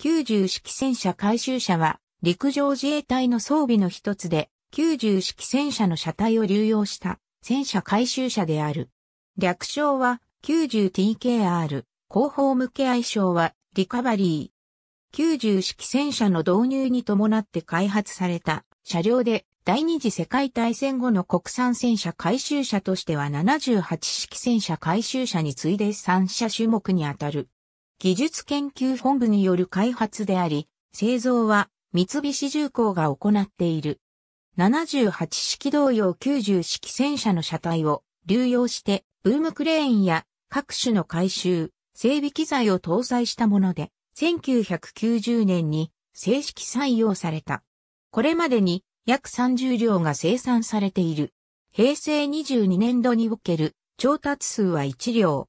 90式戦車回収車は陸上自衛隊の装備の一つで、90式戦車の車体を流用した戦車回収車である。略称は 90TKR、後方向け愛称はリカバリー。90式戦車の導入に伴って開発された車両で第二次世界大戦後の国産戦車回収車としては78式戦車回収車に次いで3車種目にあたる。技術研究本部による開発であり、製造は三菱重工が行っている。78式同様90式戦車の車体を流用して、ブームクレーンや各種の回収、整備機材を搭載したもので、1990年に正式採用された。これまでに約30両が生産されている。平成22年度における調達数は1両、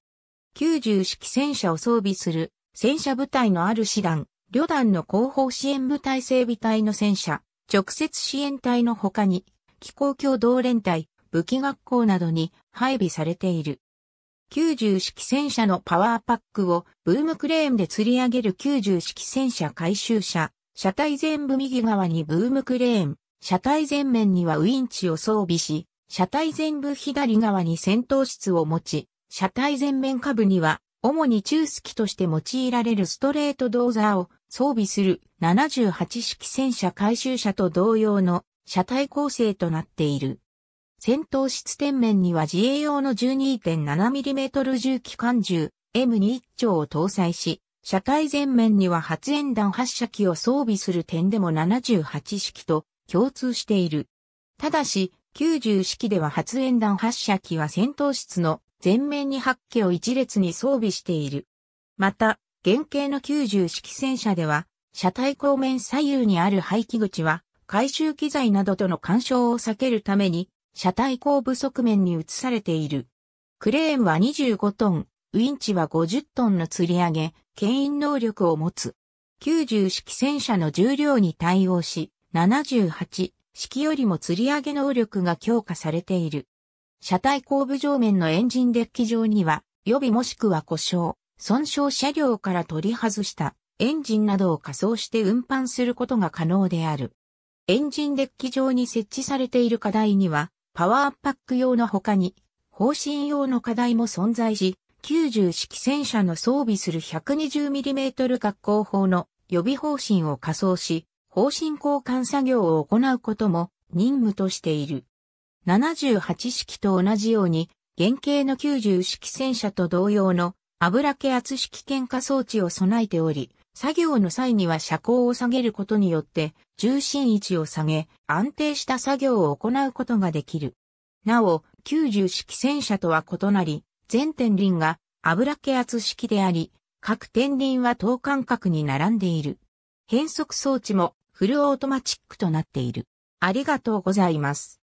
90式戦車を装備する戦車部隊のある師団、旅団の後方支援部隊整備隊の戦車、直接支援隊の他に、機構共同連隊、武器学校などに配備されている。90式戦車のパワーパックをブームクレーンで吊り上げる90式戦車回収車、車体全部右側にブームクレーン、車体前面にはウインチを装備し、車体全部左側に戦闘室を持ち、車体前面下部には、主に中式として用いられるストレートドーザーを装備する78式戦車回収車と同様の車体構成となっている。戦闘室天面には自衛用の 12.7mm 重機関銃 M21 丁を搭載し、車体前面には発煙弾発射機を装備する点でも78式と共通している。ただし、90式では発煙弾発射機は戦闘室の全面に八機を一列に装備している。また、原型の90式戦車では、車体後面左右にある排気口は、回収機材などとの干渉を避けるために、車体後部側面に移されている。クレーンは25トン、ウィンチは50トンの吊り上げ、牽引能力を持つ。90式戦車の重量に対応し、78式よりも吊り上げ能力が強化されている。車体後部上面のエンジンデッキ上には、予備もしくは故障、損傷車両から取り外したエンジンなどを仮装して運搬することが可能である。エンジンデッキ上に設置されている課題には、パワーアッパック用の他に、方針用の課題も存在し、90式戦車の装備する 120mm 格好砲の予備方針を仮装し、方針交換作業を行うことも任務としている。78式と同じように、原型の90式戦車と同様の油気圧式喧嘩装置を備えており、作業の際には車高を下げることによって重心位置を下げ安定した作業を行うことができる。なお、90式戦車とは異なり、全天輪が油気圧式であり、各天輪は等間隔に並んでいる。変速装置もフルオートマチックとなっている。ありがとうございます。